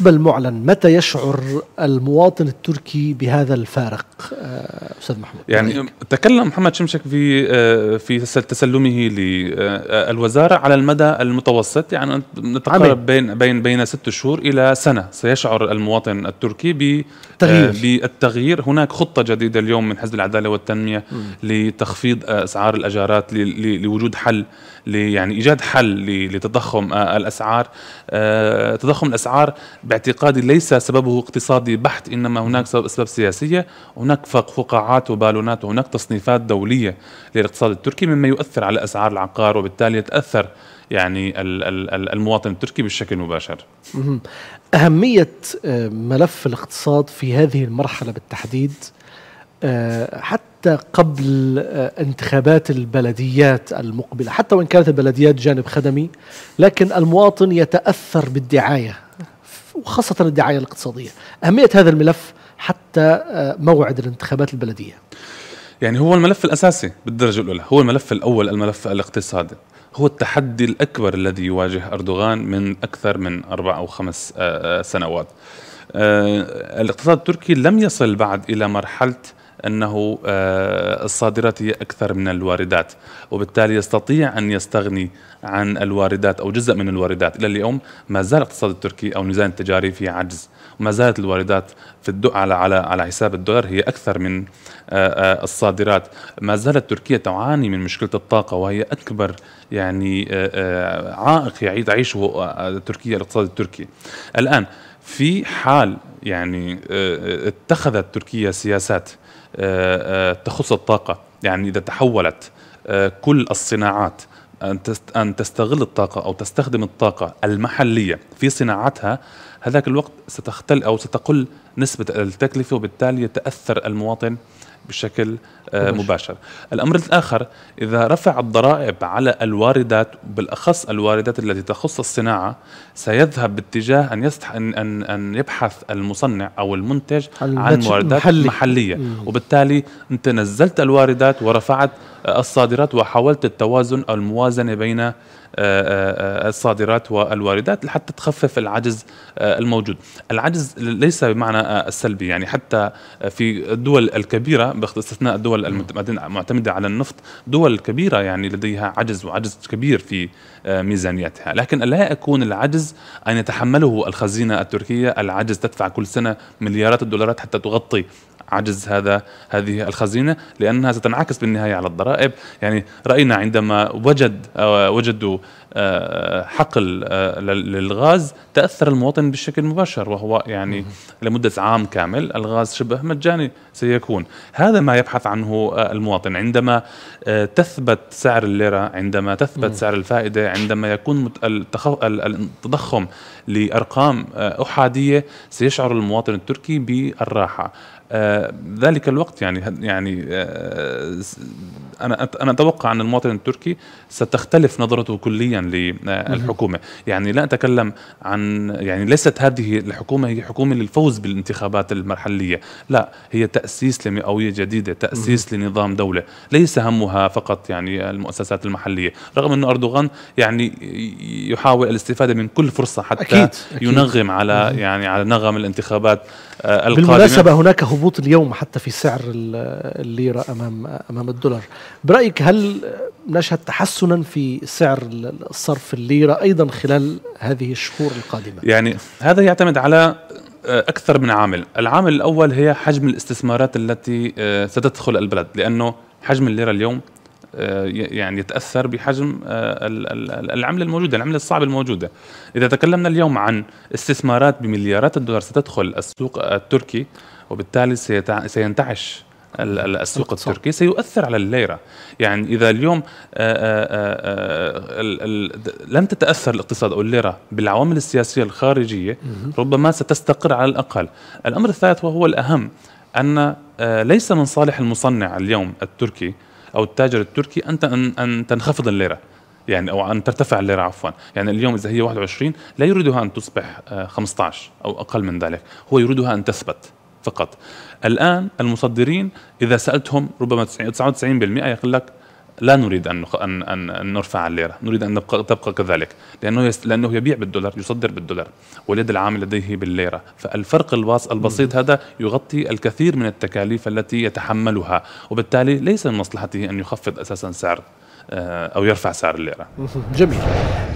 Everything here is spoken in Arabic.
بالنسبة المعلن متى يشعر المواطن التركي بهذا الفارق آه، أستاذ محمود يعني تكلم محمد شمشك في آه، في تسلمه للوزارة آه، على المدى المتوسط يعني نتقارب بين بين بين ست شهور إلى سنة سيشعر المواطن التركي بالتغيير هناك خطة جديدة اليوم من حزب العدالة والتنمية م. لتخفيض أسعار الأجارات لوجود حل يعني إيجاد حل لتضخم الأسعار تضخم الاسعار باعتقادي ليس سببه اقتصادي بحت انما هناك سبب اسباب سياسيه هناك فقاعات وبالونات وهناك تصنيفات دوليه للاقتصاد التركي مما يؤثر على اسعار العقار وبالتالي يتاثر يعني المواطن التركي بشكل مباشر اهميه آه، ملف الاقتصاد في هذه المرحله بالتحديد آه، حتى قبل آه، انتخابات البلديات المقبله حتى وان كانت البلديات جانب خدمي لكن المواطن يتاثر بالدعايه وخاصة الدعاية الاقتصادية أهمية هذا الملف حتى آه، موعد الانتخابات البلدية يعني هو الملف الأساسي بالدرجة الأولى هو الملف الأول الملف الاقتصادي هو التحدي الأكبر الذي يواجه أردوغان من أكثر من أربع أو خمس آه، آه، سنوات الاقتصاد التركي لم يصل بعد إلى مرحلة أنه آه، الصادرات هي أكثر من الواردات وبالتالي يستطيع أن يستغني عن الواردات أو جزء من الواردات إلى اليوم ما زال الاقتصاد التركي أو الميزان التجاري في عجز وما زالت الواردات في الدو على على على حساب الدولار هي اكثر من آه، آه، الصادرات ما زالت تركيا تعاني من مشكله الطاقه وهي اكبر يعني عائق يعيد عيشه تركيا الاقتصاد التركي الان في حال يعني آه، آه، اتخذت تركيا سياسات آه، تخص الطاقة يعني إذا تحولت كل الصناعات أن تستغل الطاقة أو تستخدم الطاقة المحلية في صناعتها هذاك الوقت ستختل أو ستقل نسبة التكلفة وبالتالي يتأثر المواطن بشكل آه، مباشر الأمر الآخر إذا رفع الضرائب على الواردات بالأخص الواردات التي تخص الصناعة سيذهب باتجاه أن, يستح... أن... أن يبحث المصنع أو المنتج عن واردات محلي. محلية مم. وبالتالي أنت نزلت الواردات ورفعت آه، الصادرات وحاولت التوازن أو الموازنة بين آه، الصادرات والواردات لحتى تخفف العجز الموجود العجز ليس بمعنى السلبي يعني حتى في الدول الكبيرة باستثناء الدول المعتمدة على النفط دول كبيرة يعني لديها عجز وعجز كبير في آه، ميزانيتها لكن لا يكون العجز أن يتحمله الخزينة التركية العجز تدفع كل سنة مليارات الدولارات حتى تغطي عجز هذا هذه الخزينه لانها ستنعكس بالنهايه على الضرائب يعني راينا عندما وجد آه، وجدوا حقل آه، للغاز تاثر المواطن بشكل مباشر وهو يعني لمده عام كامل الغاز شبه مجاني سيكون هذا ما يبحث عنه آه، المواطن عندما آه، تثبت سعر الليره عندما تثبت سعر الفائده عندما يكون التضخم لارقام احاديه سيشعر المواطن التركي بالراحه آه ذلك الوقت يعني يعني انا انا اتوقع ان المواطن التركي ستختلف نظرته كليا للحكومه، يعني لا اتكلم عن يعني ليست هذه الحكومه هي حكومه للفوز بالانتخابات المحليه، لا هي تاسيس لمئويه جديده، تاسيس لنظام دوله، ليس همها فقط يعني المؤسسات المحليه، رغم انه اردوغان يعني يحاول الاستفاده من كل فرصه حتى أكيد. أكيد. ينغم على يعني على نغم الانتخابات آه، القادمه بالمناسبه هناك هبوط اليوم حتى في سعر الليره امام امام الدولار برايك هل نشهد تحسنا في سعر الصرف الليره ايضا خلال هذه الشهور القادمه يعني هذا يعتمد على آه، اكثر من عامل العامل الاول هي حجم الاستثمارات التي آه، ستدخل البلد لانه حجم الليره اليوم آه، يعني يتاثر بحجم العمله الموجوده، العمله الصعبه الموجوده. اذا تكلمنا اليوم عن استثمارات بمليارات الدولار ستدخل السوق التركي وبالتالي سينتعش السوق التركي سيؤثر على الليرة يعني إذا اليوم آه، آه، آه، لم تتأثر الاقتصاد أو الليرة بالعوامل السياسية الخارجية ربما ستستقر على الأقل الأمر الثالث وهو الأهم أن ليس من صالح المصنع اليوم التركي أو التاجر التركي أن أن تنخفض الليرة يعني او ان ترتفع الليره عفوا، يعني اليوم اذا هي 21 لا يريدها ان تصبح 15 او اقل من ذلك، هو يريدها ان تثبت. فقط الآن المصدرين إذا سألتهم ربما 99% يقول لك لا نريد أن أن أن نرفع الليرة، نريد أن تبقى كذلك، لأنه لأنه يبيع بالدولار، يصدر بالدولار، واليد العام لديه بالليرة، فالفرق البسيط هذا يغطي الكثير من التكاليف التي يتحملها، وبالتالي ليس من مصلحته أن يخفض أساسا سعر آه، أو يرفع سعر الليرة. جميل.